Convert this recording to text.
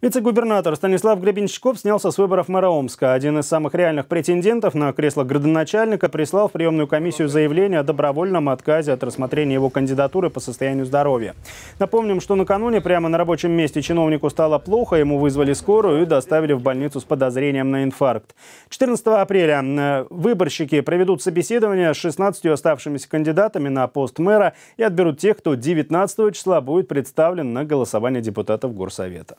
Вице-губернатор Станислав Гребенщиков снялся с выборов мэра Омска. Один из самых реальных претендентов на кресло градоначальника прислал в приемную комиссию заявление о добровольном отказе от рассмотрения его кандидатуры по состоянию здоровья. Напомним, что накануне прямо на рабочем месте чиновнику стало плохо, ему вызвали скорую и доставили в больницу с подозрением на инфаркт. 14 апреля э, выборщики проведут собеседование с 16 оставшимися кандидатами на пост мэра и отберут тех, кто 19 числа будет представлен на голосование депутатов Горсовета.